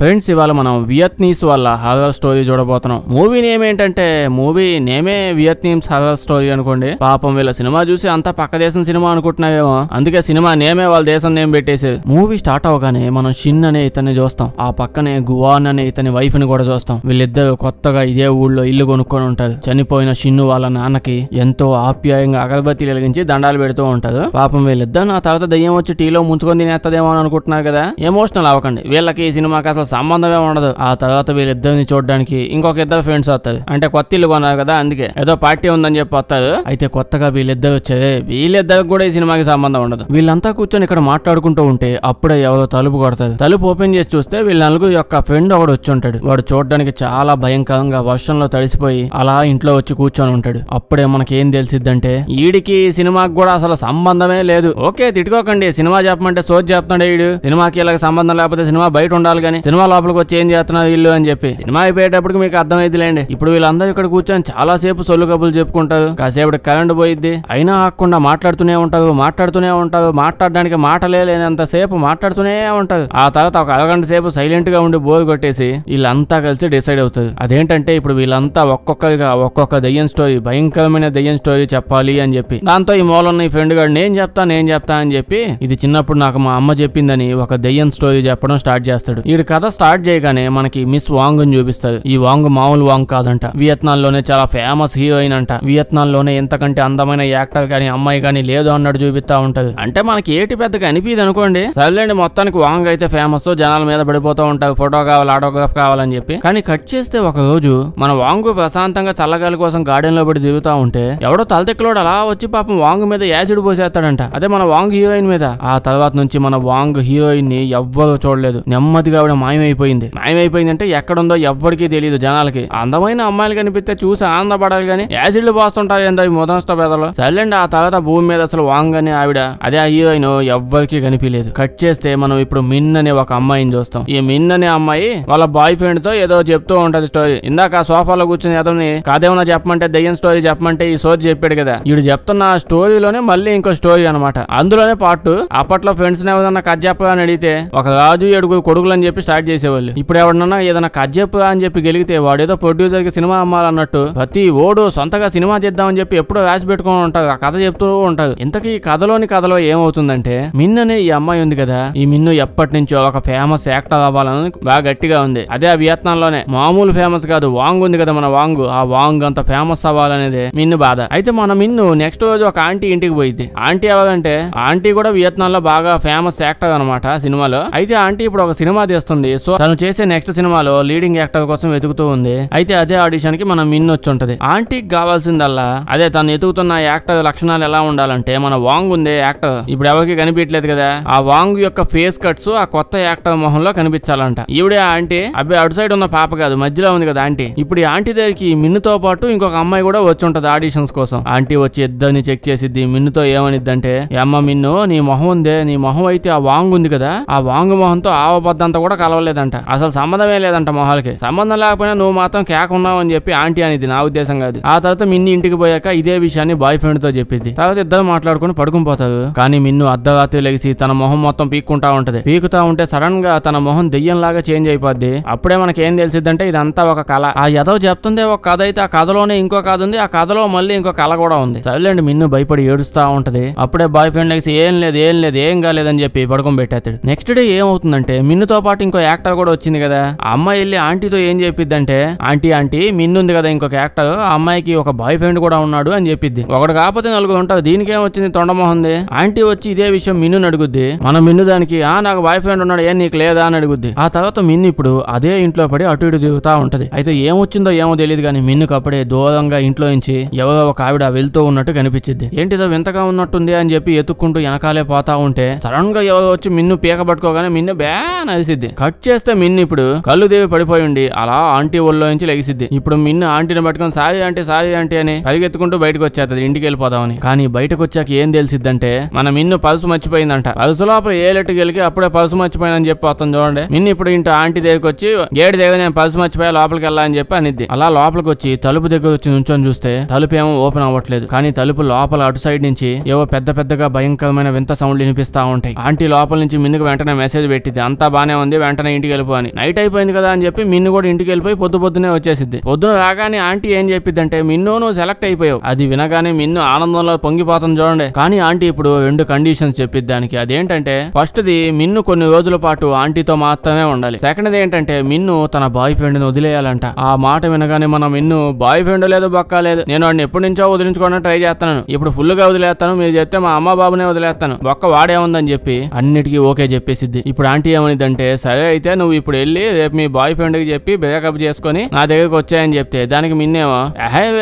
friends ఇవాళ మనం Vietnamese వాళ్ళ హారర్ స్టోరీ చూడబోతున్నాం మూవీ నేమ్ ఏంటంటే మూవీ నేమే వియత్నీమ్స్ హారర్ స్టోరీ అనుకోండి పాపం వీళ్ళ సినిమా చూసి అంతా పక్క దేశం సినిమా అనుకుంటున్నావేమో అందుకే సినిమా నేమే వాళ్ళ దేశం నేమ్ పెట్టేసేది మూవీ స్టార్ట్ అవగానే మనం షిన్ అనే ఇతన్ని చూస్తాం ఆ పక్కనే గువాన్ అనే ఇతని వైఫ్ ని కూడా చూస్తాం వీళ్ళిద్దరు కొత్తగా ఇదే ఊళ్ళో ఇల్లు కొనుక్కొని ఉంటారు చనిపోయిన షిన్ను వాళ్ళ నాన్నకి ఎంతో ఆప్యాయంగా అగరబత్తి వెలిగించి దండాలు పెడుతూ ఉంటారు పాపం వీళ్ళిద్దరు నా తర్వాత దయ్యం వచ్చి టీలో ముంచుకొని తినేస్తదేమో అని అనుకుంటున్నారు కదా ఎమోషనల్ అవ్వకండి వీళ్ళకి ఈ సినిమా అసలు అసలు సంబంధమే ఉండదు ఆ తర్వాత వీళ్ళిద్దరిని చూడడానికి ఇంకొక ఇద్దరు ఫ్రెండ్స్ వస్తారు అంటే కొత్త ఇల్లు కొన్నారు కదా అందుకే ఏదో పార్టీ ఉందని చెప్పి వస్తారు అయితే కొత్తగా వీళ్ళిద్దరు వచ్చారు వీళ్ళిద్దరు కూడా ఈ సినిమాకి సంబంధం ఉండదు వీళ్ళంతా కూర్చొని ఇక్కడ మాట్లాడుకుంటూ ఉంటే అప్పుడే ఎవరో తలుపు కొడతారు తలుపు ఓపెన్ చేసి చూస్తే వీళ్ళ నలుగురు యొక్క ఫ్రెండ్ ఒకడు వచ్చి ఉంటాడు వాడు చూడడానికి చాలా భయంకరంగా వర్షంలో తడిసిపోయి అలా ఇంట్లో వచ్చి కూర్చొని ఉంటాడు అప్పుడే మనకేం తెలిసిద్దంటే ఈడికి సినిమాకి కూడా అసలు సంబంధమే లేదు ఓకే తిట్టుకోకండి సినిమా చెప్పమంటే సోచ్ చెప్తాడు ఈడు సినిమాకి ఇలాగ సంబంధం లేకపోతే సినిమా బయట ఉండాలి కానీ సినిమా లోపలికి వచ్చి ఏం చేస్తున్నారు ఇల్లు అని చెప్పి సినిమా అయిపోయేటప్పటికి మీకు అర్థమైతులేండి ఇప్పుడు వీళ్ళందరూ ఇక్కడ కూర్చొని చాలా సేపు సొల్లు కబులు చెప్పుకుంటారు కాసేపు కరెంట్ పోయిద్ది అయినా ఆకుండా మాట్లాడుతూనే ఉంటారు మాట్లాడుతూనే ఉంటారు మాట్లాడడానికి మాట లేనంత సేపు మాట్లాడుతూనే ఉంటారు ఆ తర్వాత ఒక అరగంట సేపు సైలెంట్ గా ఉండి బోర్ కొట్టేసి వీళ్ళంతా కలిసి డిసైడ్ అవుతారు అదేంటంటే ఇప్పుడు వీళ్ళంతా ఒక్కొక్కరిగా ఒక్కొక్క దయ్యం స్టోరీ భయంకరమైన దయ్యం స్టోరీ చెప్పాలి అని చెప్పి దాంతో ఈ మూలన్న ఈ ఫ్రెండ్ గారు నేను చెప్తా నేను చెప్తా అని చెప్పి ఇది చిన్నప్పుడు నాకు మా అమ్మ చెప్పిందని ఒక దయ్యం స్టోరీ చెప్పడం స్టార్ట్ చేస్తాడు ఈ కథ కథ స్టార్ట్ చేయగానే మనకి మిస్ వాంగ్ అని చూపిస్తుంది ఈ వాంగ్ మామూలు వాంగ్ కాదంట వియత్నాం లోనే చాలా ఫేమస్ హీరోయిన్ అంట వియత్నాం లోనే ఎంతకంటే అందమైన యాక్టర్ గాని అమ్మాయి గాని లేదు అన్నట్టు చూపిస్తా ఉంటది అంటే మనకి ఏటి పెద్దగా అనిపిది అనుకోండి సర్లేండి మొత్తానికి వాంగ్ అయితే ఫేమస్ జనాల మీద పడిపోతూ ఉంటారు ఫోటో కావాలి ఆటోగ్రాఫ్ కావాలని చెప్పి కానీ కట్ చేస్తే ఒక రోజు మన వాంగ్ ప్రశాంతంగా చల్లగాలి కోసం గార్డెన్ లో పడి దిగుతా ఉంటే ఎవడో తలతెక్కలోడు అలా వచ్చి పాపం వాంగ్ మీద యాసిడ్ పోసేస్తాడంట అదే మన వాంగ్ హీరోయిన్ మీద ఆ తర్వాత నుంచి మన వాంగ్ హీరోయిన్ ని ఎవ్వరు చూడలేదు నెమ్మదిగా ఆవిడ మా మాయమైపోయింది మాయమైపోయిందంటే ఎక్కడుందో ఎవ్వరికీ తెలియదు జనాలకి అందమైన అమ్మాయిలు కనిపిస్తే చూసి ఆనందపడాలి కానీ యాసిడ్లు పోస్తుంటాయండి అవి మొదనష్ట బెదలు సర్లేండి ఆ తర్వాత భూమి మీద అసలు వాంగని ఆవిడ అదే ఆ హీరోయిన్ ఎవ్వరికి కనిపించలేదు కట్ చేస్తే మనం ఇప్పుడు మిన్ అనే ఒక అమ్మాయిని చూస్తాం ఈ మిన్ అనే అమ్మాయి వాళ్ళ బాయ్ ఫ్రెండ్ తో ఏదో చెప్తూ ఉంటది స్టోరీ ఇందాక సోఫాలో కూర్చుని ఎదవని కాదేమన్నా చెప్పమంటే దయ్యం స్టోరీ చెప్పమంటే ఈ సోది చెప్పాడు కదా వీడు చెప్తున్న స్టోరీలోనే మళ్ళీ ఇంకో స్టోరీ అనమాట అందులోనే పాటు అప్పట్లో ఫ్రెండ్స్ ఏదన్నా కథ చెప్పాలని అడిగితే ఒక రాజు ఏడుగురు కొడుకులు అని చెప్పి స్టార్ట్ స్టార్ట్ చేసేవాళ్ళు ఇప్పుడు ఎవడన్నా ఏదైనా కట్ అని చెప్పి గెలిగితే వాడేదో ప్రొడ్యూసర్ కి సినిమా అమ్మాలన్నట్టు ప్రతి ఓడు సొంతగా సినిమా చేద్దామని చెప్పి ఎప్పుడో రాసి పెట్టుకుని ఉంటాడు ఆ కథ చెప్తూ ఉంటాడు ఇంతకీ కథలోని కథలో ఏమవుతుందంటే మిన్ అనే ఈ అమ్మాయి ఉంది కదా ఈ మిన్ను ఎప్పటి నుంచో ఒక ఫేమస్ యాక్టర్ అవ్వాలని బాగా గట్టిగా ఉంది అదే ఆ వియత్నాం లోనే మామూలు ఫేమస్ కాదు వాంగ్ ఉంది కదా మన వాంగ్ ఆ వాంగ్ అంత ఫేమస్ అవ్వాలనేది మిన్ను బాధ అయితే మన మిన్ను నెక్స్ట్ రోజు ఒక ఆంటీ ఇంటికి పోయింది ఆంటీ ఎవరంటే ఆంటీ కూడా వియత్నాం లో బాగా ఫేమస్ యాక్టర్ అనమాట సినిమాలో అయితే ఆంటీ ఇప్పుడు ఒక సినిమా తీస్తుంది సో తను చేసే నెక్స్ట్ సినిమాలో లీడింగ్ యాక్టర్ కోసం వెతుకుతూ ఉంది అయితే అదే ఆడిషన్ కి మనం మిన్ వచ్చి ఉంటది ఆంటీకి కావాల్సిందల్లా అదే తను ఎతుకుతున్న యాక్టర్ లక్షణాలు ఎలా ఉండాలంటే మన వాంగ్ ఉంది యాక్టర్ ఇప్పుడు ఎవరికి కనిపించలేదు కదా ఆ వాంగ్ యొక్క ఫేస్ కట్స్ ఆ కొత్త యాక్టర్ మొహంలో కనిపించాలంట ఈవిడే ఆంటీ అబ్బాయి అటు సైడ్ ఉన్న పాప కాదు మధ్యలో ఉంది కదా ఆంటీ ఇప్పుడు ఈ ఆంటీ దగ్గరికి మిన్నుతో పాటు ఇంకొక అమ్మాయి కూడా వచ్చి ఉంటది ఆడిషన్స్ కోసం ఆంటీ వచ్చి ఇద్దరిని చెక్ చేసిద్ది మిన్నుతో ఏమనిద్ది అంటే అమ్మ మిన్ను నీ మొహం ఉందే నీ మొహం అయితే ఆ వాంగ్ ఉంది కదా ఆ వాంగ్ మొహంతో ఆవబద్దంతా కూడా కలవలేదు లేదంట అసలు సంబంధమే లేదంట మొహాలకి సంబంధం లేకపోయినా నువ్వు మాత్రం కేక ఉన్నావు అని చెప్పి ఆంటీ అనేది నా ఉద్దేశం కాదు ఆ తర్వాత మిన్ని ఇంటికి పోయాక ఇదే విషయాన్ని బాయ్ ఫ్రెండ్ తో చెప్పింది తర్వాత ఇద్దరు మాట్లాడుకుని పడుకుని పోతారు కానీ మిన్ను అర్ధరాత్రి లెగిసి తన మొహం మొత్తం పీక్కుంటా ఉంటది పీకుతా ఉంటే సడన్ గా తన మొహం దెయ్యంలాగా చేంజ్ అయిపోద్ది అప్పుడే మనకేం తెలిసిద్దంటే ఇదంతా ఒక కళ ఆ ఎదో చెప్తుందే ఒక కథ అయితే ఆ కథలోనే ఇంకో కథ ఉంది ఆ కథలో మళ్ళీ ఇంకో కళ కూడా ఉంది సరేలేండి మిన్ను భయపడి ఏడుస్తా ఉంటది అప్పుడే బాయ్ ఫ్రెండ్ లెగిసి ఏం లేదు ఏం లేదు ఏం కాలేదని చెప్పి పెట్టేస్తాడు నెక్స్ట్ డే ఏమవుతుందంటే మిన్నుతో పాటు ఇంకో యాక్టర్ కూడా వచ్చింది కదా అమ్మాయి వెళ్ళి ఆంటీతో ఏం అంటే ఆంటీ ఆంటీ మిన్నుంది కదా ఇంకొక యాక్టర్ అమ్మాయికి ఒక బాయ్ ఫ్రెండ్ కూడా ఉన్నాడు అని చెప్పిద్ది ఒకటి కాకపోతే నలుగురు ఉంటారు దీనికేం వచ్చింది తొండమోహంది ఆంటీ వచ్చి ఇదే విషయం మిన్నుని అడుగుద్ది మన మిన్ను దానికి ఆ నాకు బాయ్ ఫ్రెండ్ ఉన్నాడు ఏం నీకు లేదా అని అడుగుద్ది ఆ తర్వాత మిన్ను ఇప్పుడు అదే ఇంట్లో పడి అటు ఇటు తిరుగుతా ఉంటది అయితే ఏమొచ్చిందో ఏమో తెలియదు కానీ మిన్నుకు అప్పుడే దూరంగా ఇంట్లో నుంచి ఎవరో ఒక ఆవిడ వెళ్తూ ఉన్నట్టు కనిపించింది ఏంటిదో వింతగా ఉన్నట్టుంది అని చెప్పి ఎత్తుక్కుంటూ వెనకాలే పోతా ఉంటే సడన్ గా ఎవరో వచ్చి మిన్ను పీక పట్టుకోగానే మిన్ను బ్యాన్ అలిసిద్ది కట్ వచ్చేస్తే చేస్తే మిన్ ఇప్పుడు దేవి పడిపోయి ఉండి అలా ఆంటీ ఒళ్ళో నుంచి లెగిసిద్ది ఇప్పుడు మిన్ ఆంటీని పట్టుకొని సాయి అంటే సాయి అంటే అని పరిగెత్తుకుంటూ బయటకు వచ్చేస్తుంది ఇంటికి వెళ్ళిపోదామని కానీ బయటకు వచ్చాక ఏం అంటే మన మిన్ను పలుసు మర్చిపోయిందంట పలుసు లోపల ఏ లెట్టుకు వెళ్ళి అప్పుడే పల్సు మర్చిపోయిందని చెప్పి అతను చూడండి మిన్ ఇప్పుడు ఇంటి ఆంటీ దగ్గరకు వచ్చి గేటు దగ్గర నేను పలుసు మర్చిపోయా లోపలికి వెళ్ళాలని చెప్పి అనిద్ది అలా లోపలికి వచ్చి తలుపు దగ్గర వచ్చి నుంచొని చూస్తే తలుపు ఏమో ఓపెన్ అవ్వట్లేదు కానీ తలుపు లోపల అటు సైడ్ నుంచి ఏవో పెద్ద పెద్దగా భయంకరమైన వింత సౌండ్ వినిపిస్తా ఉంటాయి ఆంటీ లోపల నుంచి మిన్నుకు వెంటనే మెసేజ్ పెట్టింది అంతా బానే ఉంది వెంటనే వెంటనే ఇంటికి వెళ్ళిపోయి నైట్ అయిపోయింది కదా అని చెప్పి మిన్ను కూడా ఇంటికి వెళ్ళిపోయి పొద్దు పొద్దునే వచ్చేసింది పొద్దున రాగానే ఆంటీ ఏం చెప్పిద్దంటే మిన్ను నువ్వు సెలెక్ట్ అయిపోయావు అది వినగానే మిన్ను ఆనందంలో పొంగిపోతాను చూడండి కానీ ఆంటీ ఇప్పుడు రెండు కండిషన్స్ చెప్పింది దానికి అదేంటంటే ఫస్ట్ది మిన్ను కొన్ని రోజుల పాటు ఆంటీతో మాత్రమే ఉండాలి సెకండ్ది ఏంటంటే మిన్ను తన బాయ్ ఫ్రెండ్ ని వదిలేయాలంట ఆ మాట వినగానే మనం మిన్ను బాయ్ ఫ్రెండ్ లేదు బొక్క లేదు నేను వాడిని ఎప్పటి నుంచో వదిలించుకోవడం ట్రై చేస్తాను ఇప్పుడు ఫుల్ గా వదిలేస్తాను మీరు చెప్తే మా అమ్మ బాబునే వదిలేస్తాను బొక్క వాడే ఉందని చెప్పి అన్నిటికీ ఓకే చెప్పేసిద్ది ఇప్పుడు ఆంటీ ఏమనిదంటే సరే అయితే నువ్వు ఇప్పుడు వెళ్ళి రేపు మీ బాయ్ ఫ్రెండ్ కి చెప్పి బ్రేకప్ చేసుకుని నా దగ్గరకు వచ్చాయని చెప్తే దానికి మిన్నేమో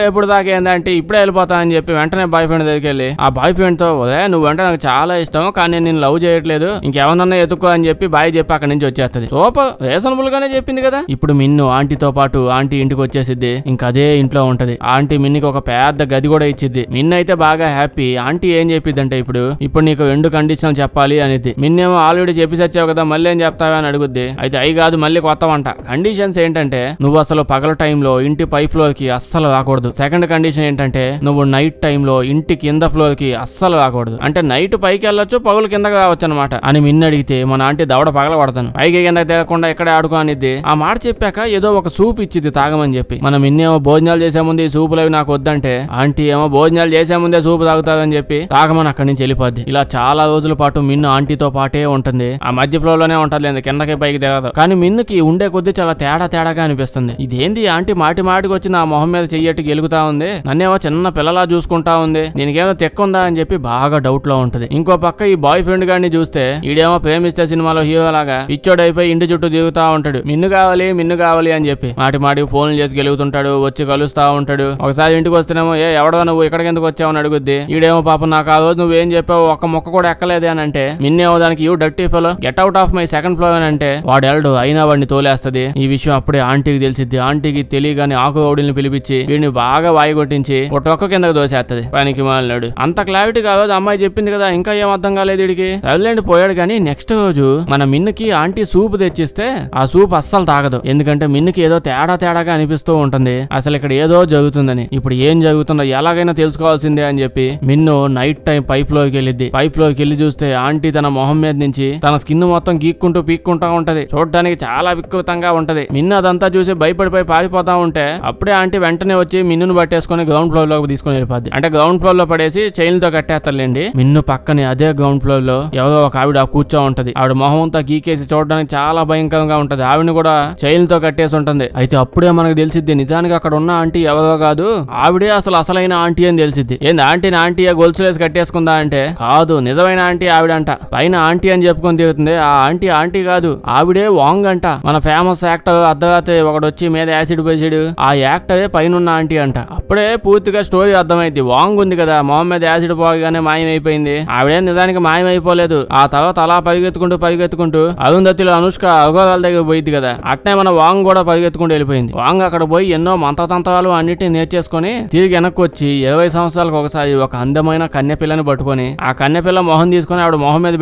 ఎప్పుడు దాకా ఏంటంటే ఇప్పుడే వెళ్ళిపోతా అని చెప్పి వెంటనే బాయ్ ఫ్రెండ్ దగ్గరికి వెళ్ళి ఆ బాయ్ ఫ్రెండ్ తో ఉదయ నువ్వు అంటే నాకు చాలా ఇష్టం కానీ నేను లవ్ చేయట్లేదు ఇంకేమన్నా ఎత్తుకో అని చెప్పి బాయ్ చెప్పి అక్కడి నుంచి వచ్చేస్తుంది సూపర్ రీజనబుల్ గానే చెప్పింది కదా ఇప్పుడు మిన్ను ఆంటీతో పాటు ఆంటీ ఇంటికి వచ్చేసిద్ది ఇంకా అదే ఇంట్లో ఉంటది ఆంటీ మిన్నికి ఒక పెద్ద గది కూడా ఇచ్చిద్ది మిన్ను అయితే బాగా హ్యాపీ ఆంటీ ఏం అంటే ఇప్పుడు ఇప్పుడు నీకు రెండు కండిషన్ చెప్పాలి అనేది మిన్నేమో ఆల్రెడీ చెప్పి సచ్చావు కదా మళ్ళీ ఏం చెప్తావా అని అడుగుద్ది వచ్చింది అయితే అయి కాదు మళ్ళీ కొత్త వంట కండిషన్స్ ఏంటంటే నువ్వు అసలు పగల టైంలో ఇంటి పై ఫ్లోర్ కి అస్సలు రాకూడదు సెకండ్ కండిషన్ ఏంటంటే నువ్వు నైట్ టైంలో ఇంటి కింద ఫ్లోర్ కి అస్సలు రాకూడదు అంటే నైట్ పైకి వెళ్ళొచ్చు పగులు కిందకి రావచ్చు అనమాట అని మిన్న అడిగితే మన ఆంటీ దవడ పగల పడతాను పైకి కింద తేకుండా ఇక్కడే ఆడుకో అనిద్ది ఆ మాట చెప్పాక ఏదో ఒక సూప్ ఇచ్చింది తాగమని చెప్పి మనం ఇన్నేమో భోజనాలు చేసే ముందు ఈ సూపులు నాకు వద్దంటే ఆంటీ ఏమో భోజనాలు చేసే ముందే సూపు తాగుతాదని చెప్పి తాగమని అక్కడి నుంచి వెళ్ళిపోద్ది ఇలా చాలా రోజుల పాటు మిన్ను ఆంటీతో పాటే ఉంటుంది ఆ మధ్య ఫ్లోర్ లోనే ఉంటుంది కిందకి పై పైకి దిగదు కానీ మిన్నుకి ఉండే కొద్ది చాలా తేడా తేడాగా అనిపిస్తుంది ఇదేంది ఆంటీ మాటి మాటికి వచ్చి నా మొహం మీద చెయ్యట్టు గెలుగుతా ఉంది నన్నేమో చిన్న పిల్లలా చూసుకుంటా ఉంది దీనికేమో తెక్కుందా అని చెప్పి బాగా డౌట్ లో ఉంటది ఇంకో పక్క ఈ బాయ్ ఫ్రెండ్ గాడిని చూస్తే ఈడేమో ప్రేమిస్తే సినిమాలో హీరో లాగా అయిపోయి ఇంటి చుట్టూ దిగుతా ఉంటాడు మిన్ను కావాలి మిన్ను కావాలి అని చెప్పి మాటి మాటికి ఫోన్లు చేసి గెలుగుతుంటాడు వచ్చి కలుస్తా ఉంటాడు ఒకసారి ఇంటికి వస్తేనేమో ఏ ఎవడో నువ్వు ఇక్కడికి ఎందుకు అని అడుగుద్ది ఈడేమో పాపం నాకు ఆ రోజు నువ్వేం చెప్పావు ఒక్క మొక్క కూడా ఎక్కలేదు అని అంటే మిన్నేమో దానికి you dirty fellow get out of my second floor అని అంటే వాడు ఎల్డు అయినా వాడిని తోలేస్తది ఈ విషయం అప్పుడే ఆంటీకి తెలిసిద్ది ఆంటీకి తెలియగానే ఆకు గౌడిని పిలిపించి వీడిని బాగా వాయిగొట్టించి ఒక కిందకు దోసేస్తది పనికి మాలినాడు అంత క్లారిటీ కాదు అమ్మాయి చెప్పింది కదా ఇంకా ఏం అర్థం కాలేదు వీడికి తల్లిండి పోయాడు కానీ నెక్స్ట్ రోజు మన మిన్నుకి ఆంటీ సూప్ తెచ్చిస్తే ఆ సూప్ అస్సలు తాగదు ఎందుకంటే మిన్నుకి ఏదో తేడా తేడాగా అనిపిస్తూ ఉంటుంది అసలు ఇక్కడ ఏదో జరుగుతుందని ఇప్పుడు ఏం జరుగుతుందో ఎలాగైనా తెలుసుకోవాల్సిందే అని చెప్పి మిన్ను నైట్ టైం పైప్ లోకి వెళ్ళిద్ది పైప్ లోకి వెళ్ళి చూస్తే ఆంటీ తన మొహం మీద నుంచి తన స్కిన్ మొత్తం గీక్కుంటూ పీక్కుంటా ఉంటుంది ఉంటది చూడడానికి చాలా వికృతంగా ఉంటది మిన్ను అదంతా చూసి భయపడిపోయి పారిపోతా ఉంటే అప్పుడే ఆంటీ వెంటనే వచ్చి మిన్నును పట్టేసుకుని గ్రౌండ్ ఫ్లోర్ లోకి తీసుకుని వెళ్ళిపోద్ది అంటే గ్రౌండ్ ఫ్లోర్ లో పడేసి చైన్ తో కట్టేస్తారులేండి మిన్ను పక్కనే అదే గ్రౌండ్ ఫ్లోర్ లో ఎవరో ఒక ఆవిడ కూర్చో ఉంటది ఆవిడ మొహం గీకేసి చూడడానికి చాలా భయంకరంగా ఉంటది ఆవిడని కూడా చైన్ తో కట్టేసి ఉంటుంది అయితే అప్పుడే మనకు తెలిసిద్ది నిజానికి అక్కడ ఉన్న ఆంటీ ఎవరో కాదు ఆవిడే అసలు అసలైన ఆంటీ అని తెలిసిద్ది ఏంది ఆంటీని ఆంటీ గొలుసులేసి కట్టేసుకుందా అంటే కాదు నిజమైన ఆంటీ ఆవిడంట పైన ఆంటీ అని చెప్పుకొని తిరుగుతుంది ఆ ఆంటీ ఆంటీ కాదు ఆవిడే వాంగ్ అంట మన ఫేమస్ యాక్టర్ అర్ధరాత్రి ఒకడు వచ్చి మీద యాసిడ్ పోసాడు ఆ యాక్టరే పైన ఆంటీ అంట అప్పుడే పూర్తిగా స్టోరీ అర్థమైంది వాంగ్ ఉంది కదా మొహం మీద యాసిడ్ పోగానే మాయమైపోయింది ఆవిడే నిజానికి మాయమైపోలేదు ఆ తర్వాత అలా పరిగెత్తుకుంటూ పరిగెత్తుకుంటూ అరుంధతిలో అనుష్క అఘోరాల దగ్గర పోయింది కదా అట్నే మన వాంగ్ కూడా పరిగెత్తుకుంటూ వెళ్ళిపోయింది వాంగ్ అక్కడ పోయి ఎన్నో మంత్రతంత్రాలు అన్నిటిని నేర్చేసుకుని తిరిగి వెనక్కి వచ్చి ఇరవై సంవత్సరాలకు ఒకసారి ఒక అందమైన కన్యపిల్లని పట్టుకొని ఆ కన్యపిల్ల మొహం తీసుకుని ఆవిడ మొహం మీద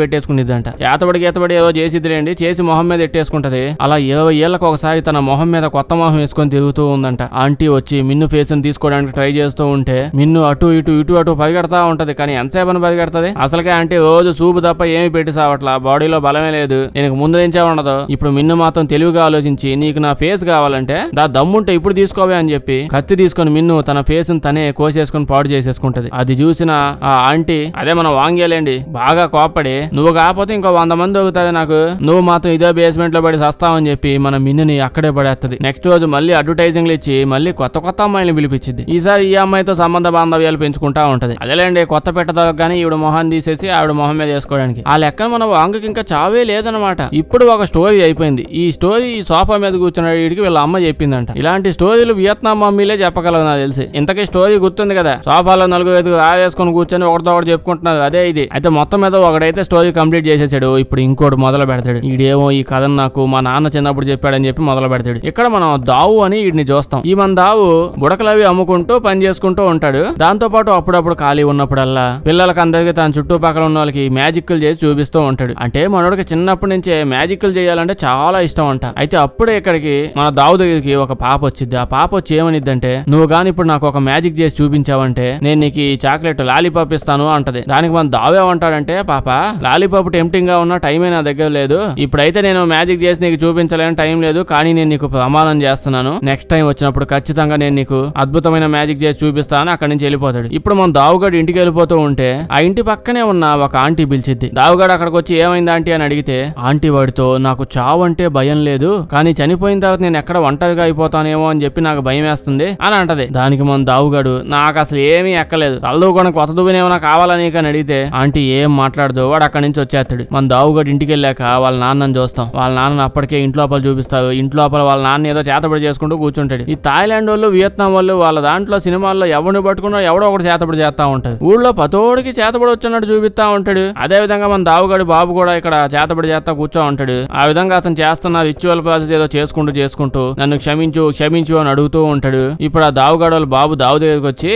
అంట చేతబడి ఏతబడి ఏదో చేసిద్దిలేండి చేసి మొహం మొహం మీద ఎట్టేసుకుంటది అలా ఇరవై ఏళ్లకు ఒకసారి తన మొహం మీద కొత్త మొహం వేసుకొని తిరుగుతూ ఉందంట ఆంటీ వచ్చి మిన్ను ఫేస్ ని తీసుకోవడానికి ట్రై చేస్తూ ఉంటే మిన్ను అటు ఇటు ఇటు అటు పరిగెడతా ఉంటది కానీ ఎంతసేపు అని పరిగెడతది అసలుకే ఆంటీ రోజు సూపు తప్ప ఏమి పెట్టి సావట్లా బాడీలో బలమే లేదు నీకు ముందు నుంచే ఉండదు ఇప్పుడు మిన్ను మాత్రం తెలివిగా ఆలోచించి నీకు నా ఫేస్ కావాలంటే దా దమ్ముంటే ఇప్పుడు తీసుకోవే అని చెప్పి కత్తి తీసుకుని మిన్ను తన ఫేస్ ని తనే కోసేసుకుని పాడు చేసేసుకుంటది అది చూసిన ఆ ఆంటీ అదే మనం వాంగేలేండి బాగా కోపడి నువ్వు కాకపోతే ఇంకో వంద మంది దొరుకుతుంది నాకు నువ్వు మాత్రం ఇదే ఏదో లో పడి సస్తామని చెప్పి మన మిన్నుని అక్కడే పడేస్తుంది నెక్స్ట్ రోజు మళ్ళీ అడ్వర్టైజింగ్లు ఇచ్చి మళ్ళీ కొత్త కొత్త అమ్మాయిని పిలిపించింది ఈసారి ఈ అమ్మాయితో సంబంధ బాంధవ్యాలు పెంచుకుంటా ఉంటది అదేలేండి కొత్త పెట్టదో కానీ ఈవిడ మొహం తీసేసి ఆవిడ మొహం మీద వేసుకోవడానికి ఆ లెక్కన మన వాంగకి ఇంకా చావే లేదనమాట ఇప్పుడు ఒక స్టోరీ అయిపోయింది ఈ స్టోరీ ఈ సోఫా మీద కూర్చున్న వీడికి వీళ్ళ అమ్మ చెప్పిందంట ఇలాంటి స్టోరీలు వియత్నాం మమ్మీలే చెప్పగలవు నాకు తెలిసి ఇంతకీ స్టోరీ గుర్తుంది కదా సోఫాలో నలుగు ఐదు రావేసుకొని కూర్చొని ఒకటితో ఒకటి చెప్పుకుంటున్నారు అదే ఇది అయితే మొత్తం మీద ఒకడైతే స్టోరీ కంప్లీట్ చేసేసాడు ఇప్పుడు ఇంకోటి మొదలు పెడతాడు ఈడేమో ఈ కథను నాకు మా నాన్న చిన్నప్పుడు చెప్పాడని చెప్పి మొదలు పెడతాడు ఇక్కడ మనం దావు అని వీడిని చూస్తాం ఈ మన దావు బుడకలవి అమ్ముకుంటూ పని చేసుకుంటూ ఉంటాడు దాంతో పాటు అప్పుడప్పుడు ఖాళీ ఉన్నప్పుడల్లా పిల్లలకి అందరికీ తన చుట్టుపక్కల ఉన్న వాళ్ళకి మ్యాజిక్లు చేసి చూపిస్తూ ఉంటాడు అంటే మనోడికి చిన్నప్పటి నుంచే మ్యాజిక్లు చేయాలంటే చాలా ఇష్టం అంట అయితే అప్పుడే ఇక్కడికి మన దావు దగ్గరికి ఒక పాప వచ్చింది ఆ పాప వచ్చి ఏమనిద్దంటే నువ్వు గాని ఇప్పుడు నాకు ఒక మ్యాజిక్ చేసి చూపించావంటే నేను నీకు ఈ చాక్లెట్ లాలీపాప్ ఇస్తాను అంటది దానికి మన దావేమంటాడంటే పాప లాలీపాప్ టెంప్టింగ్ గా ఉన్న టైమే నా దగ్గర లేదు ఇప్పుడైతే నేను మ్యాజిక్ చేసి నీకు చూపించలేని టైం లేదు కానీ నేను నీకు ప్రమాణం చేస్తున్నాను నెక్స్ట్ టైం వచ్చినప్పుడు ఖచ్చితంగా నేను నీకు అద్భుతమైన మ్యాజిక్ చేసి చూపిస్తాను అక్కడి నుంచి వెళ్ళిపోతాడు ఇప్పుడు మనం దావుగడు ఇంటికి వెళ్ళిపోతూ ఉంటే ఆ ఇంటి పక్కనే ఉన్న ఒక ఆంటీ పిలిచిద్ది దావుగడ్ అక్కడికి వచ్చి ఏమైంది ఆంటీ అని అడిగితే ఆంటీ వాడితో నాకు చావు అంటే భయం లేదు కానీ చనిపోయిన తర్వాత నేను ఎక్కడ ఒంటరిగా అయిపోతానేమో అని చెప్పి నాకు భయం వేస్తుంది అని అంటది దానికి మనం దావుగాడు నాకు అసలు ఏమీ ఎక్కలేదు తల్లూకొని కొత్త ఏమైనా కావాలని అని అడిగితే ఆంటీ ఏం మాట్లాడదు వాడు అక్కడి నుంచి వచ్చేస్తాడు మన దావుగడు ఇంటికి వెళ్ళాక వాళ్ళ నాన్నని చూస్తాం మొత్తం వాళ్ళ నాన్న అప్పటికే ఇంట్లోపల చూపిస్తారు ఇంట్లోపల వాళ్ళ నాన్న ఏదో చేతబడి చేసుకుంటూ కూర్చుంటాడు ఈ థాయిలాండ్ వాళ్ళు వియత్నాం వాళ్ళు వాళ్ళ దాంట్లో సినిమాల్లో ఎవరిని పట్టుకున్నా ఎవడో ఒకటి చేతబడి చేస్తా ఉంటాడు ఊళ్ళో పతోడికి చేతబడి వచ్చినట్టు చూపిస్తా ఉంటాడు అదే విధంగా మన దావుగాడు బాబు కూడా ఇక్కడ చేతబడి చేస్తా కూర్చో ఉంటాడు ఆ విధంగా అతను చేస్తున్న రిచువల్ ప్రాసెస్ ఏదో చేసుకుంటూ చేసుకుంటూ నన్ను క్షమించు క్షమించు అని అడుగుతూ ఉంటాడు ఇప్పుడు ఆ దావుగాడు వాళ్ళు బాబు దావు దగ్గరికి వచ్చి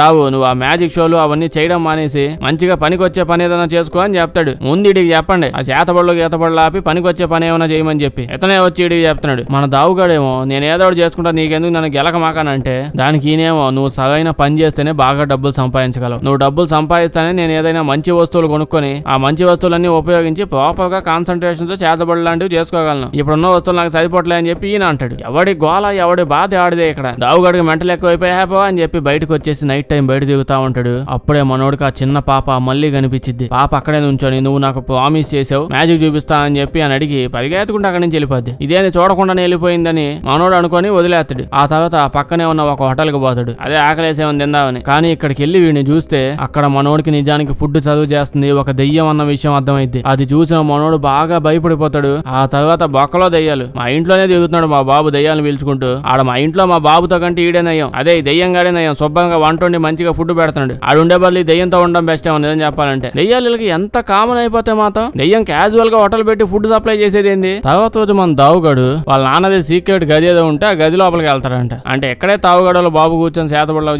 దావు నువ్వు ఆ మ్యాజిక్ షోలు అవన్నీ చేయడం మానేసి మంచిగా పనికొచ్చే పని ఏదైనా చేసుకో అని చెప్తాడు ముందు ఇడికి చెప్పండి ఆ చేతబడులు గీతబడులు ఆపి పనికొచ్చే పని ఏమైనా చేయమని చెప్పి ఇతనే వచ్చి ఇడివి చెప్తున్నాడు మన దావుగాడేమో నేను ఏదో చేసుకుంటా నీకెందుకు నన్ను గెలక మాకానంటే దానికి ఈయనేమో నువ్వు సరైన పని చేస్తేనే బాగా డబ్బులు సంపాదించగలవు నువ్వు డబ్బులు సంపాదిస్తానే నేను ఏదైనా మంచి వస్తువులు కొనుక్కొని ఆ మంచి వస్తువులన్నీ ఉపయోగించి ప్రాపర్ గా కాన్సన్ట్రేషన్ తో చేతబడి లాంటివి చేసుకోగలను ఇప్పుడున్న వస్తువులు నాకు సరిపోట్లే అని చెప్పి ఈయన అంటాడు ఎవడి గోల ఎవడి బాధ ఆడిదే ఇక్కడ దావుగాడికి మెంటలు ఎక్కువైపోయాపో అని చెప్పి బయటకు వచ్చేసి నైట్ టైం బయట దిగుతా ఉంటాడు అప్పుడే మనోడికి ఆ చిన్న పాప మళ్ళీ కనిపించింది పాప అక్కడే నుంచోని నువ్వు నాకు ప్రామిస్ చేసావు మ్యాజిక్ చూపిస్తా అని చెప్పి అని అడిగి పరిగెత్తుకి పరిగెత్తకుండా అక్కడి నుంచి వెళ్ళిపోద్ది ఇదేని చూడకుండానే వెళ్ళిపోయిందని మనోడు అనుకుని వదిలేస్తాడు ఆ తర్వాత పక్కనే ఉన్న ఒక హోటల్ కి పోతాడు అదే ఆకలేసేమని తిందామని కానీ ఇక్కడికి వెళ్ళి వీడిని చూస్తే అక్కడ మనోడికి నిజానికి ఫుడ్ చదువు చేస్తుంది ఒక దెయ్యం అన్న విషయం అర్థమైంది అది చూసిన మనోడు బాగా భయపడిపోతాడు ఆ తర్వాత బొక్కలో దయ్యాలు మా ఇంట్లోనే దిగుతున్నాడు మా బాబు దయ్యాలను పీల్చుకుంటూ ఆడ మా ఇంట్లో మా బాబుతో కంటే ఈడే నయ్యం అదే దయ్యం నయం శుభ్రంగా వంట వండి మంచిగా ఫుడ్ పెడుతున్నాడు ఉండే బదులు దయ్యంతో ఉండడం బెస్ట్ ఏమో నిజం చెప్పాలంటే దెయ్యాలు ఎంత కామన్ అయిపోతే మాత్రం దెయ్యం క్యాజువల్ గా హోటల్ పెట్టి ఫుడ్ సప్లై చేసేదేంది తర్వాత రోజు మన దావుగాడు వాళ్ళ నాన్నది సీక్రెట్ గది ఏదో ఉంటే ఆ గది లోపలికి వెళ్తారంట అంటే ఎక్కడే తావుగడలో బాబు కూర్చొని సేతబడలో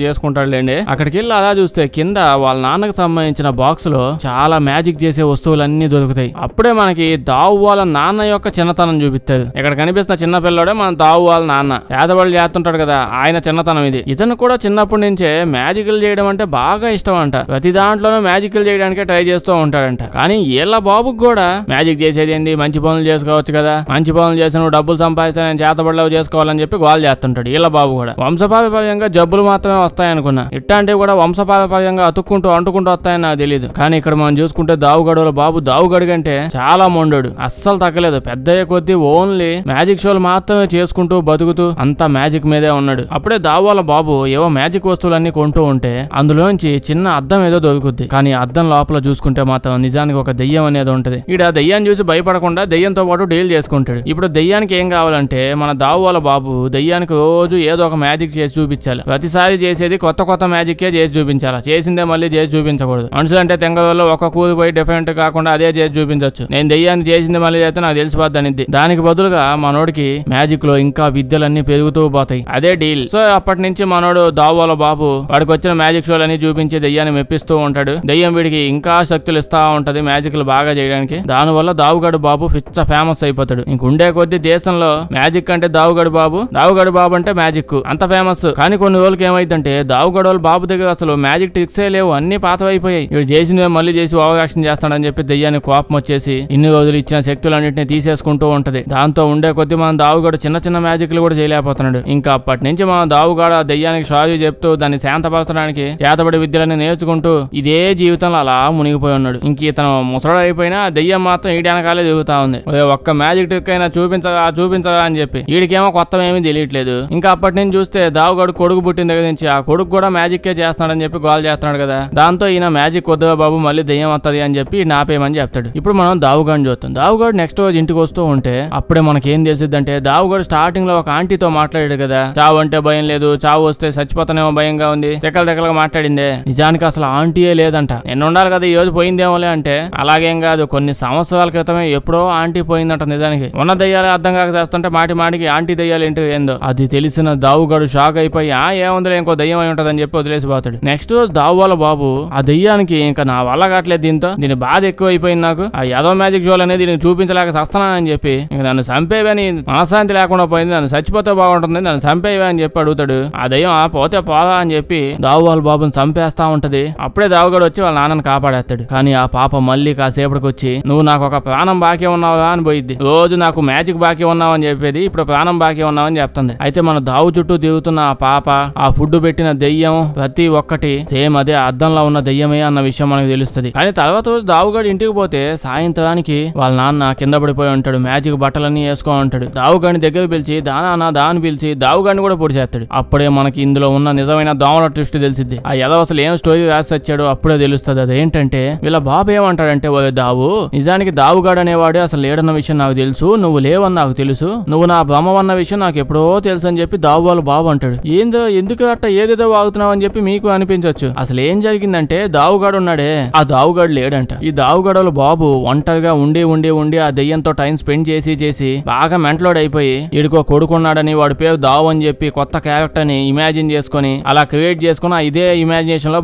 లేండి అక్కడికి వెళ్ళి అలా చూస్తే కింద వాళ్ళ నాన్నకు సంబంధించిన బాక్స్ లో చాలా మ్యాజిక్ చేసే వస్తువులన్నీ దొరుకుతాయి అప్పుడే మనకి దావు వాళ్ళ నాన్న యొక్క చిన్నతనం చూపిస్తుంది ఇక్కడ కనిపిస్తున్న చిన్న పిల్లడే మన దావు వాళ్ళ నాన్న సేతబడులు చేస్తుంటాడు కదా ఆయన చిన్నతనం ఇది ఇతను కూడా చిన్నప్పటి నుంచే మ్యాజికల్ చేయడం అంటే బాగా ఇష్టం అంట ప్రతి దాంట్లోనూ మ్యాజికల్ చేయడానికి ట్రై చేస్తూ ఉంటాడంట కానీ వీళ్ళ బాబుకి కూడా మ్యాజిక్ చేసేది ఏంది మంచి పనులు చేసుకోవచ్చు కదా మంచి పనులు చేసి నువ్వు డబ్బులు సంపాదిస్తే నేను చేతబడిలో చేసుకోవాలని చెప్పి గోల్ చేస్తుంటాడు ఇలా బాబు కూడా వంశపావిపవ్యంగా జబ్బులు మాత్రమే వస్తాయనుకున్నా ఇట్లాంటివి కూడా వంశపావిపవ్యంగా అతుక్కుంటూ అంటుకుంటూ వస్తాయని నాకు తెలియదు కానీ ఇక్కడ మనం చూసుకుంటే గడువుల బాబు దావుగడు కంటే చాలా మొండడు అస్సలు తగ్గలేదు పెద్దయ్య కొద్దీ ఓన్లీ మ్యాజిక్ షోలు మాత్రమే చేసుకుంటూ బతుకుతూ అంత మ్యాజిక్ మీదే ఉన్నాడు అప్పుడే దావాల బాబు ఏవో మ్యాజిక్ వస్తువులన్నీ కొంటూ ఉంటే అందులోంచి చిన్న అద్దం ఏదో దొరుకుద్ది కానీ అద్దం లోపల చూసుకుంటే మాత్రం నిజానికి ఒక దెయ్యం అనేది ఉంటది ఈడ దెయ్యాన్ని చూసి భయపడకుండా దెయ్యంతో పాటు డీల్ చేసుకుంటాడు ఇప్పుడు దెయ్యానికి ఏం కావాలంటే మన దావు వాళ్ళ బాబు దెయ్యానికి రోజు ఏదో ఒక మ్యాజిక్ చేసి చూపించాలి ప్రతిసారి చేసేది కొత్త కొత్త మ్యాజిక్ ఏ చేసి చూపించాలి చేసిందే మళ్ళీ చేసి చూపించకూడదు మనుషులు అంటే తెంగలలో ఒక కూదు పోయి డిఫరెంట్ కాకుండా అదే చేసి చూపించవచ్చు నేను దెయ్యాన్ని చేసింది మళ్ళీ అయితే నాకు తెలిసిపోద్ది అనిద్ది దానికి బదులుగా మనోడికి మ్యాజిక్ లో ఇంకా విద్యలన్నీ పెరుగుతూ పోతాయి అదే డీల్ సో అప్పటి నుంచి మనోడు దావు వాళ్ళ బాబు వాడికి వచ్చిన మ్యాజిక్ షోలన్నీ చూపించి దెయ్యాన్ని మెప్పిస్తూ ఉంటాడు దెయ్యం వీడికి ఇంకా శక్తులు ఇస్తా ఉంటది మ్యాజిక్లు బాగా చేయడానికి దానివల్ల దావుగాడు బాబు ఫిచ్ పిచ్చ ఫేమస్ అయిపోతాడు ఇంకుండే కొద్ది దేశంలో మ్యాజిక్ అంటే దావుగడు బాబు దావుగడు బాబు అంటే మ్యాజిక్ అంత ఫేమస్ కానీ కొన్ని రోజులకి ఏమైందంటే దావుగడోలు బాబు దగ్గర అసలు మ్యాజిక్ ట్రిక్సే లేవు అన్ని పాతవైపోయాయి ఇవి చేసినవే మళ్ళీ చేసి ఓవర్ యాక్షన్ చేస్తాడని చెప్పి దెయ్యానికి కోపం వచ్చేసి ఇన్ని రోజులు ఇచ్చిన శక్తులన్నింటినీ తీసేసుకుంటూ ఉంటది దాంతో ఉండే కొద్ది మనం దావుగడు చిన్న చిన్న మ్యాజిక్లు కూడా చేయలేకపోతున్నాడు ఇంకా అప్పటి నుంచి మనం దావుగాడ దెయ్యానికి షాజు చెప్తూ దాన్ని శాంతపరచడానికి చేతబడి విద్యలన్నీ నేర్చుకుంటూ ఇదే జీవితంలో అలా మునిగిపోయి ఉన్నాడు ఇంక ఇతను ముసడు అయిపోయినా దెయ్యం మాత్రం డానకాలే జరుగుతా ఉంది చూస్తుంది ఒక్క మ్యాజిక్ ట్రిక్ అయినా చూపించగా చూపించగా అని చెప్పి వీడికేమో కొత్త ఏమీ తెలియట్లేదు ఇంకా అప్పటి నుంచి చూస్తే దావుగాడు కొడుకు పుట్టిన దగ్గర నుంచి ఆ కొడుకు కూడా మ్యాజిక్కే చేస్తున్నాడని చెప్పి గోల్ చేస్తున్నాడు కదా దాంతో ఈయన మ్యాజిక్ కొద్దిగా బాబు మళ్ళీ దెయ్యం వస్తుంది అని చెప్పి నాపేయమని చెప్తాడు ఇప్పుడు మనం దావుగడ్ని చూస్తాం దావుగాడు నెక్స్ట్ రోజు ఇంటికి వస్తూ ఉంటే అప్పుడే మనకేం తెలిసింది అంటే దావుగాడు స్టార్టింగ్ లో ఒక ఆంటీతో మాట్లాడాడు కదా చావు అంటే భయం లేదు చావు వస్తే చచ్చిపోతానేమో భయంగా ఉంది తెక్కల తెక్కలగా మాట్లాడిందే నిజానికి అసలు ఆంటీయే లేదంట నేను ఉండాలి కదా ఈ రోజు పోయిందేమోలే అంటే అలాగేం కాదు కొన్ని సంవత్సరాల క్రితమే ఎప్పుడో ఆంటీ పోయిందంట నిజానికి ఉన్న దయ్యాలే అర్థం కాక చేస్తుంటే మాటి మాటికి ఆంటీ దయ్యాలు ఏంటో ఏందో అది తెలిసిన దావుగాడు షాక్ అయిపోయి ఆ ఏముందిలే ఇంకో దయ్యం అయి ఉంటదని చెప్పి వదిలేసి పోతాడు నెక్స్ట్ రోజు దావు వాళ్ళ బాబు ఆ దయ్యానికి ఇంకా నా వల్ల కావట్లేదు దీంతో దీని బాధ ఎక్కువ అయిపోయింది నాకు ఆ యాదవ్ మ్యాజిక్ షోలు అనేది దీనికి చూపించలేక సస్తానా అని చెప్పి ఇంకా నన్ను చంపేవని మనశాంతి లేకుండా పోయింది నన్ను చచ్చిపోతే బాగుంటుంది నన్ను చంపేవే అని చెప్పి అడుగుతాడు ఆ దయ్యం ఆ పోతే పోదా అని చెప్పి దావు వాళ్ళ బాబుని చంపేస్తా ఉంటది అప్పుడే దావుగాడు వచ్చి వాళ్ళ నాన్నని కాపాడేస్తాడు కానీ ఆ పాప మళ్ళీ కాసేపటికి వచ్చి నువ్వు నాకు ఒక ప్రాణం బాకీ ఉన్నావు ఉన్నావురా అని పోయిద్ది రోజు నాకు మ్యాజిక్ బాకీ ఉన్నావని చెప్పేది ఇప్పుడు ప్రాణం బాకీ ఉన్నావని చెప్తుంది అయితే మన దావు చుట్టూ తిరుగుతున్న ఆ పాప ఆ ఫుడ్ పెట్టిన దెయ్యం ప్రతి ఒక్కటి సేమ్ అదే అద్దంలో ఉన్న దెయ్యమే అన్న విషయం మనకు తెలుస్తుంది కానీ తర్వాత రోజు దావుగాడు ఇంటికి పోతే సాయంత్రానికి వాళ్ళ నాన్న కింద పడిపోయి ఉంటాడు మ్యాజిక్ బట్టలన్నీ వేసుకొని ఉంటాడు దావుగాడిని దగ్గర పిలిచి దానా దాని పిలిచి దావుగాడిని కూడా పొడి చేస్తాడు అప్పుడే మనకి ఇందులో ఉన్న నిజమైన దోమల ట్విస్ట్ తెలిసింది ఆ ఎదవ అసలు ఏం స్టోరీ రాసి వచ్చాడో అప్పుడే తెలుస్తుంది అదేంటంటే వీళ్ళ బాబు ఏమంటాడంటే ఓ దావు నిజానికి దావుగాడు అనేవాడు అసలు లేడన్న విషయం నాకు తెలుసు నువ్వు లేవని నాకు తెలుసు నువ్వు నా అన్న విషయం నాకు ఎప్పుడో తెలుసు అని చెప్పి దావు వాళ్ళ బాబు అంటాడు ఏందో ఎందుకు అట్ట ఏదేదో వాగుతున్నావు అని చెప్పి మీకు అనిపించవచ్చు అసలు ఏం జరిగిందంటే దావుగాడు ఉన్నాడే ఆ దావుగాడు లేడంట ఈ దావుగాడలు బాబు ఒంటరిగా ఉండి ఉండి ఉండి ఆ దెయ్యంతో టైం స్పెండ్ చేసి చేసి బాగా మెంటలోడ్ అయిపోయి ఇడికో కొడుకున్నాడని వాడి పేరు దావు అని చెప్పి కొత్త క్యారెక్టర్ ని ఇమాజిన్ చేసుకుని అలా క్రియేట్ చేసుకుని ఇదే ఇమాజినేషన్ లో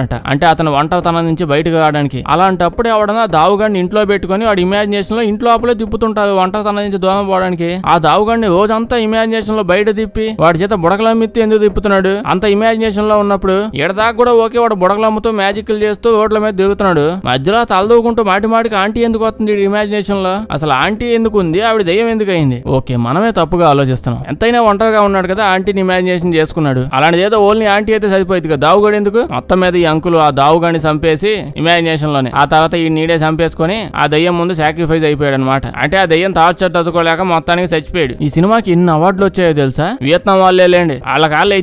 అంట అంటే అతను ఒంటరితనం నుంచి బయటకు రావడానికి అలాంటప్పుడు ఎవడన్నా దావుగాడిని ఇంట్లో పెట్టుకుని వాడి ఇమాజినేషన్ లో ఇంట్లో ఇంటి లోపలే తిప్పుతుంటారు వంట తన నుంచి దూరం పోవడానికి ఆ దావుగాడిని రోజంతా ఇమాజినేషన్ లో బయట తిప్పి వాడి చేత బుడకలమ్మిత్తి ఎందుకు తిప్పుతున్నాడు అంత ఇమాజినేషన్ లో ఉన్నప్పుడు ఎడదాకా కూడా ఓకే వాడు బుడకలమ్ముతూ మ్యాజిక్లు చేస్తూ రోడ్ల మీద దిగుతున్నాడు మధ్యలో తలదూకుంటూ మాటి మాటికి ఆంటీ ఎందుకు వస్తుంది ఇమాజినేషన్ లో అసలు ఆంటీ ఎందుకు ఉంది ఆవిడ దయ్యం ఎందుకు అయింది ఓకే మనమే తప్పుగా ఆలోచిస్తున్నాం ఎంతైనా ఒంటరిగా ఉన్నాడు కదా ఆంటీని ఇమాజినేషన్ చేసుకున్నాడు అలాంటిది ఏదో ఓన్లీ ఆంటీ అయితే సరిపోయింది కదా దావుగాడు ఎందుకు మొత్తం మీద ఈ అంకులు ఆ దావుగాడిని చంపేసి ఇమాజినేషన్ లోనే ఆ తర్వాత ఈ నీడే చంపేసుకొని ఆ దయ్యం ముందు సాక్రిఫైస్ అయిపోయాడు అనమాట అంటే ఆ దెయ్యం టార్చర్ తట్టుకోలేక మొత్తానికి చచ్చిపోయాడు ఈ సినిమాకి ఎన్ని అవార్డులు వచ్చాయో తెలుసా వియత్నాం వాళ్ళే లేండి వాళ్ళ కాళ్ళు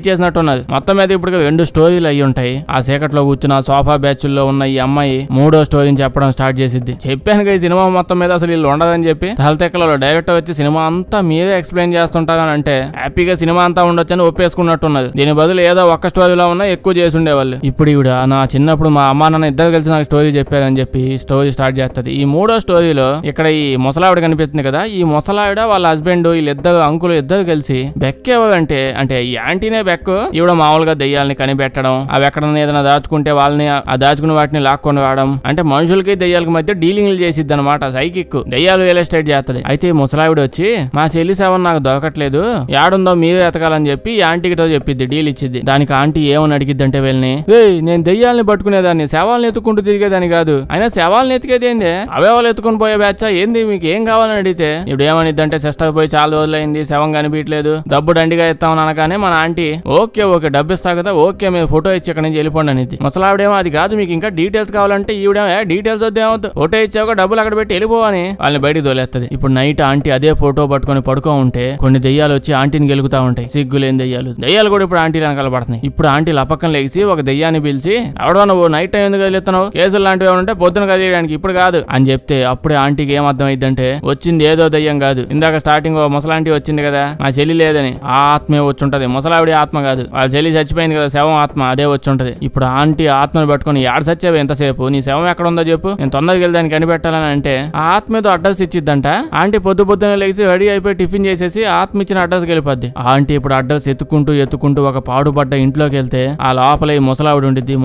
ఉన్నది మొత్తం మీద ఇప్పుడు రెండు స్టోరీలు అయ్యి ఉంటాయి ఆ సీకట్లో కూర్చున్న సోఫా బ్యాచ్ లో ఉన్న ఈ అమ్మాయి మూడో స్టోరీని చెప్పడం స్టార్ట్ చేసిద్ది చెప్పాను ఈ సినిమా మొత్తం మీద అసలు వీళ్ళు ఉండదని చెప్పి తలతెక్కలలో డైరెక్టర్ వచ్చి సినిమా అంతా మీరే ఎక్స్ప్లెయిన్ చేస్తుంటారని అంటే హ్యాపీగా సినిమా అంతా ఉండొచ్చని ఒప్పేసుకున్నట్టున్నది దీని బదులు ఏదో ఒక్క స్టోరీలో ఉన్నా ఎక్కువ చేసి ఉండేవాళ్ళు ఇప్పుడు ఇవిడ నా చిన్నప్పుడు మా అమ్మ నాన్న ఇద్దరు కలిసి నాకు స్టోరీ చెప్పారని చెప్పి స్టోరీ స్టార్ట్ చేస్తుంది ఈ మూడో స్టోరీలో ఇక్కడ ఈ ముసలావిడ కనిపిస్తుంది కదా ఈ ముసలావిడ వాళ్ళ హస్బెండ్ వీళ్ళిద్దరు అంకులు ఇద్దరు కలిసి బెక్కేవంటే అంటే ఈ ఆంటీనే బెక్కు ఇవిడ మామూలుగా దెయ్యాలని కనిపెట్టడం అవి ఎక్కడన్నా ఏదైనా దాచుకుంటే వాళ్ళని ఆ దాచుకున్న వాటిని లాక్కొని రావడం అంటే మనుషులకి దెయ్యాలకి మధ్య డీలింగ్లు చేసిద్ది అనమాట సైకిక్ దెయ్యాలు రియల్ ఎస్టేట్ చేస్తుంది అయితే ముసలావిడ వచ్చి మా సెల్లి సేవన్ నాకు దొరకట్లేదు యాడుందో మీరే ఎతకాలని చెప్పి ఈ యాంటీకితో చెప్పిద్ది డీల్ ఇచ్చిద్ది దానికి ఆంటీ ఏమని అడిగిద్ది అంటే వీళ్ళని నేను దెయ్యాలని పట్టుకునేదాన్ని సేవాలను ఎత్తుకుంటూ తిరిగేదాన్ని కాదు అయినా శవాలను ఎతికేది అవే అవేవాళ్ళు ఎత్తుకుని పోయే బ్యాచ్ ఏంది మీకు ఏం కావాలని అడిగితే ఇప్పుడు ఏమనిద్దంటే సిస్టర్ పోయి చాలా రోజులైంది శవం కనిపించలేదు డబ్బు దండిగా ఇస్తామని అనగానే మన ఆంటీ ఓకే ఓకే డబ్బు ఇస్తా కదా ఓకే మీరు ఫోటో ఇచ్చి ఇక్కడ నుంచి వెళ్ళిపోండి అనేది ముసలావిడేమో అది కాదు మీకు ఇంకా డీటెయిల్స్ కావాలంటే ఈవిడేమో డీటెయిల్స్ ఏమవుతుంది ఫోటో ఇచ్చాక డబ్బులు అక్కడ పెట్టి వెళ్ళిపోవని వాళ్ళని బయటికి తోలేస్తుంది ఇప్పుడు నైట్ ఆంటీ అదే ఫోటో పట్టుకొని పడుకో ఉంటే కొన్ని దెయ్యాలు వచ్చి ఆంటీని గెలుగుతా ఉంటాయి సిగ్గులేని దెయ్యాలు దెయ్యాలు కూడా ఇప్పుడు ఆంటీ వెనకాల పడుతున్నాయి ఇప్పుడు ఆంటీ లపక్కన లేచి ఒక దెయ్యాన్ని పిలిచి ఎవడో నువ్వు నైట్ టైం ఎందుకు వెళ్తున్నావు కేసులు లాంటివి ఉంటే పొద్దున కదేయడానికి ఇప్పుడు కాదు అని చెప్తే అప్పుడే ఆంటీకి ఏం అంటే వచ్చింది ఏదో దయ్యం కాదు ఇందాక స్టార్టింగ్ మొసలాంటి ముసలాంటి వచ్చింది కదా నా చెల్లి లేదని ఆ ఆత్మే వచ్చుంటది ముసలావిడి ఆత్మ కాదు వాళ్ళ చెల్లి చచ్చిపోయింది కదా శవం ఆత్మ అదే వచ్చుంటది ఇప్పుడు ఆంటీ ఆత్మను పట్టుకుని ఆడ సచ్చేవి ఎంతసేపు నీ శవం ఎక్కడ ఉందో చెప్పు నేను తొందరగా వెళ్ళి కనిపెట్టాలని అంటే ఆ ఆత్మ ఏదో అడ్రస్ ఇచ్చిద్దంట ఆంటీ పొద్దు పొద్దున లేచి రెడీ అయిపోయి టిఫిన్ చేసేసి ఆత్మ ఇచ్చిన అడ్రస్ వెళ్ళిపోద్ది ఆంటీ ఇప్పుడు అడ్రస్ ఎత్తుకుంటూ ఎత్తుకుంటూ ఒక పాడుపడ్డ ఇంట్లోకి వెళ్తే ఆ లోపల ఈ ముసలావిడి ఉండిద్ది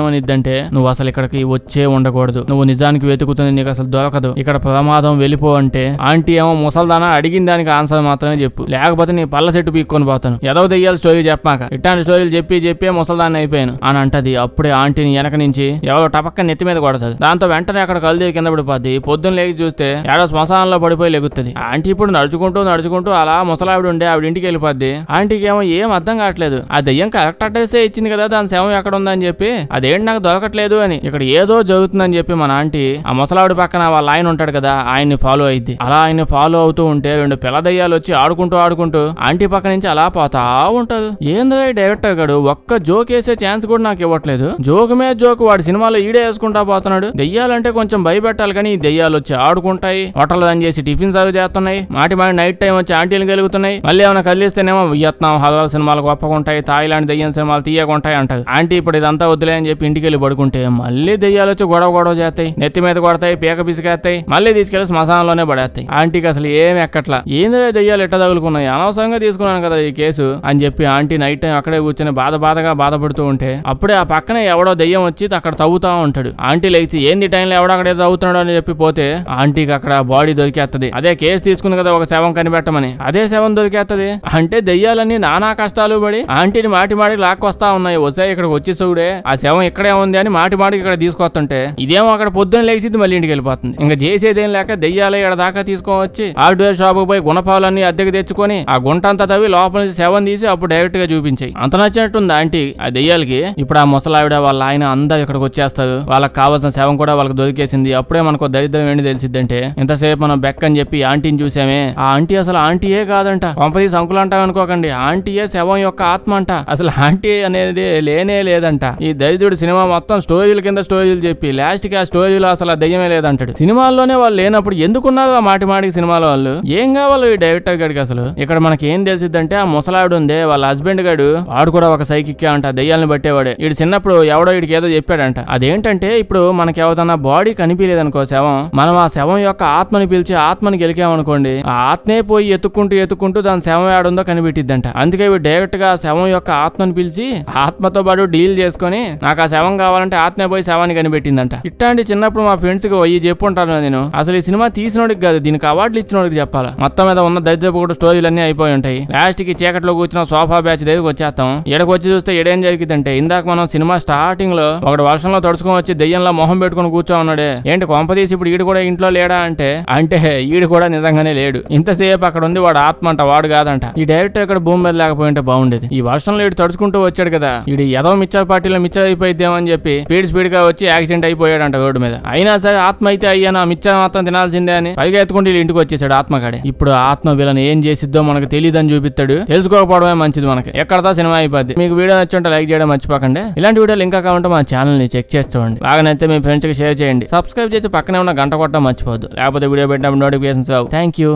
ఏమని ఇద్దంటే నువ్వు అసలు ఇక్కడికి వచ్చే ఉండకూడదు నువ్వు నిజానికి వెతుకుతుంది నీకు అసలు దొరకదు ఇక్కడ ప్రమాదం వెళ్ళిపో అంటే ఆంటీ ఏమో ముసల్దానా అడిగిన దానికి ఆన్సర్ మాత్రమే చెప్పు లేకపోతే నీ పళ్ళ చెట్టు పీక్కొని పోతాను ఎదవ దెయ్యాలు స్టోరీ చెప్పాక ఇట్లాంటి స్టోరీలు చెప్పి చెప్పి ముసల్దాన్ని అయిపోయాను అని అంటది అప్పుడే ఆంటీని వెనక నుంచి ఎవరో టపక్క నెత్తి మీద కొడతది దాంతో వెంటనే అక్కడ కలిది కింద పడిపోద్ది పొద్దున్న లేచి చూస్తే ఏడో శ్మశానంలో పడిపోయి లెగుతుంది ఆంటీ ఇప్పుడు నడుచుకుంటూ నడుచుకుంటూ అలా ముసలావిడ ఉండే ఆవిడ ఇంటికి వెళ్ళిపోద్ది ఆంటీకి ఏమో ఏం అర్థం కావట్లేదు ఆ దెయ్యం కరెక్ట్ అడ్రస్ ఇచ్చింది కదా దాని శవం ఎక్కడ ఉందని చెప్పి అదేంటి నాకు దొరకట్లేదు అని ఇక్కడ ఏదో జరుగుతుందని చెప్పి మన ఆంటీ ఆ ముసలావిడ పక్కన వాళ్ళ ఆయన ఉంటాడు కదా ఆయన్ని ఫాలో అయింది అలా ఆయన ఫాలో అవుతూ ఉంటే రెండు పిల్లదయ్యాలు వచ్చి ఆడుకుంటూ ఆడుకుంటూ ఆంటీ పక్క నుంచి అలా పోతా ఉంటది ఏందో డైరెక్టర్ గారు ఒక్క జోక్ వేసే ఛాన్స్ కూడా నాకు ఇవ్వట్లేదు జోక్ మీద జోక్ వాడి సినిమాలో ఈడే వేసుకుంటా పోతున్నాడు దెయ్యాలంటే కొంచెం భయపెట్టాలి కానీ దెయ్యాలు వచ్చి ఆడుకుంటాయి హోటల్ అని చేసి టిఫిన్ సాగు చేస్తున్నాయి మాటి మాటి నైట్ టైం వచ్చి ఆంటీలు కలుగుతున్నాయి మళ్ళీ ఏమైనా కలిస్తేనేమో వియత్నాం హలవా సినిమాలు గొప్పకుంటాయి థాయిలాండ్ దెయ్యం సినిమాలు తీయకుంటాయి అంటది ఆంటీ ఇప్పుడు ఇదంతా వద్దులే అని చెప్పి ఇంటికి వెళ్ళి పడుకుంటే మళ్ళీ దెయ్యాలు వచ్చి గొడవ గొడవ చేస్తాయి నెత్తి మీద కొడతాయి పీక పిసికేస్తాయి మళ్ళీ తీసుకెళ్లి శ్మశానంలోనే పడేస్తాయి ఆంటీకి అసలు ఏం ఎక్కట్లా ఏందో దెయ్యాలు ఎట్ట తగులుకున్నాయి అనవసరంగా తీసుకున్నాను కదా ఈ కేసు అని చెప్పి ఆంటీ నైట్ టైం అక్కడే కూర్చొని బాధ బాధగా బాధపడుతూ ఉంటే అప్పుడే ఆ పక్కనే ఎవడో దెయ్యం వచ్చి అక్కడ తవ్వుతా ఉంటాడు ఆంటీ లేచి ఏంది టైంలో ఎవడో అక్కడ తవ్వుతున్నాడు అని చెప్పి పోతే ఆంటీకి అక్కడ బాడీ దొరికేస్తుంది అదే కేసు తీసుకుంది కదా ఒక శవం కనిపెట్టమని అదే శవం దొరికేస్తుంది అంటే దెయ్యాలన్నీ నానా కష్టాలు పడి ఆంటీని మాటి మాటికి లాక్కొస్తా ఉన్నాయి వస్తే ఇక్కడికి వచ్చి చూడే ఆ శవం ఇక్కడే ఉంది అని మాటి మాటికి ఇక్కడ తీసుకొస్తుంటే ఇదేమో అక్కడ పొద్దున లేచింది మళ్ళీ ఇంటికి వెళ్ళిపోతుంది ఇంకా చేసేదేం లేక దెయ్యాల దాకా తీసుకొని హార్డ్వేర్ షాపు పోయి గుణపాలన్నీ అద్దెకి తెచ్చుకొని ఆ గుంటంతా తవ్వి లోపల నుంచి సెవెన్ తీసి అప్పుడు డైరెక్ట్ గా చూపించాయి అంత నచ్చినట్టుంది ఆంటీ ఆ దెయ్యాలకి ఇప్పుడు ఆ ముసలావిడ వాళ్ళ ఆయన అందరు ఇక్కడికి వచ్చేస్తారు వాళ్ళకి కావాల్సిన శవం కూడా వాళ్ళకి దొరికేసింది అప్పుడే మనకు దరిద్రం ఏంటి అంటే ఇంతసేపు మనం బెక్క అని చెప్పి ఆంటీని చూసామే ఆ ఆంటీ అసలు ఆంటీయే కాదంట కొంపదీస్ అంకులు అంటాం అనుకోకండి ఆంటీయే శవం యొక్క ఆత్మ అంట అసలు ఆంటీ అనేది లేనే లేదంట ఈ దరిద్రుడు సినిమా మొత్తం స్టోరీల కింద స్టోరీలు చెప్పి లాస్ట్ కి ఆ స్టోరీలో అసలు దయ్యమే లేదంటాడు సినిమాల్లోనే వాళ్ళు లేనప్పుడు ఎందుకున్నావా మాటి మాటికి సినిమాలో వాళ్ళు ఏం కావాలి ఈ డైరెక్టర్ గడికి అసలు ఇక్కడ మనకి ఏం తెలిసిద్దంటే ఆ ముసలాడు ఉంది వాళ్ళ హస్బెండ్ గాడు వాడు కూడా ఒక సైకిక్కే అంట దయ్యాలను పట్టేవాడే ఇడు చిన్నప్పుడు ఎవడో ఇడికి ఏదో చెప్పాడంట అదేంటంటే ఇప్పుడు మనకి ఎవరన్నా బాడీ కనిపించలేదనుకో శవం మనం ఆ శవం యొక్క ఆత్మని పిలిచి ఆత్మని గెలికామనుకోండి ఆ ఆత్మే పోయి ఎత్తుక్కుంటూ ఎత్తుక్కుంటూ దాని శవం ఏడుందో కనిపెట్టిద్దంట అందుకే ఇవి డైరెక్ట్ గా శవం యొక్క ఆత్మని పిలిచి ఆత్మతో పాటు డీల్ చేసుకుని నాకు ఆ శవం కావాలంటే ఆత్మే పోయి శవాన్ని కనిపెట్టిందంట ఇట్లాంటి చిన్నప్పుడు మా ఫ్రెండ్స్ కి పోయి చెప్పుంటాను నేను అసలు ఈ సినిమా తీసినోడికి కాదు దీనికి అవార్డులు ఇచ్చినోడికి చెప్పాలా మొత్తం మీద ఉన్న దరిద్రపు కూడా స్టోరీలన్నీ అయిపోయి ఉంటాయి లాస్ట్ కి చీకట్లో కూర్చున్న సోఫా బ్యాచ్ దగ్గరకు వచ్చేస్తాం ఇక్కడికి వచ్చి చూస్తే ఏడేం జరిగిందంటే ఇందాక మనం సినిమా స్టార్టింగ్ లో ఒకడు వర్షంలో తడుచుకొని వచ్చి దెయ్యంలో మొహం పెట్టుకుని కూర్చో ఉన్నాడే ఏంటి తీసి ఇప్పుడు ఈడు కూడా ఇంట్లో లేడా అంటే అంటే ఈడు కూడా నిజంగానే లేడు ఇంతసేపు అక్కడ ఉంది వాడు ఆత్మ అంట వాడు కాదంట ఈ డైరెక్టర్ ఇక్కడ భూమి మీద లేకపోయింటే బాగుండేది ఈ వర్షంలో ఇటు తడుచుకుంటూ వచ్చాడు కదా ఇడు ఏదో మిచ్చర్ పార్టీలో మిచ్చర్ అయిపోయిద్దేమని చెప్పి స్పీడ్ స్పీడ్ గా వచ్చి యాక్సిడెంట్ అయిపోయాడంట రోడ్డు మీద అయినా సరే ఆత్మ అయితే అయ్యాను ఆ మిచ్చర్ మొత్తం తినాల్సిందే అని పైగా ఎత్తుకుంటే వీళ్ళు ఇంటికి వచ్చేసాడు ఆత్మగాడే ఇప్పుడు ఆత్మ వీళ్ళని ఏం చేసిద్దో మనకు తెలియదని చూపిస్తాడు తెలుసుకోకపోవడమే మంచిది మనకి ఎక్కడతో సినిమా అయిపోద్ది మీకు వీడియో నచ్చుంటే లైక్ చేయడం మర్చిపోకండి ఇలాంటి వీడియోలు ఇంకా కావాలంటే మా ఛానల్ ని చెక్ చేస్తుండండి బాగా నచ్చితే మీ ఫ్రెండ్స్ కి షేర్ చేయండి సబ్స్క్రైబ్ చేసి పక్కనే ఉన్న గంట కొట్టడం మర్చిపోద్దు లేకపోతే వీడియో పెట్టినప్పుడు నోటిఫికేషన్స్ రావు థ్యాంక్ యూ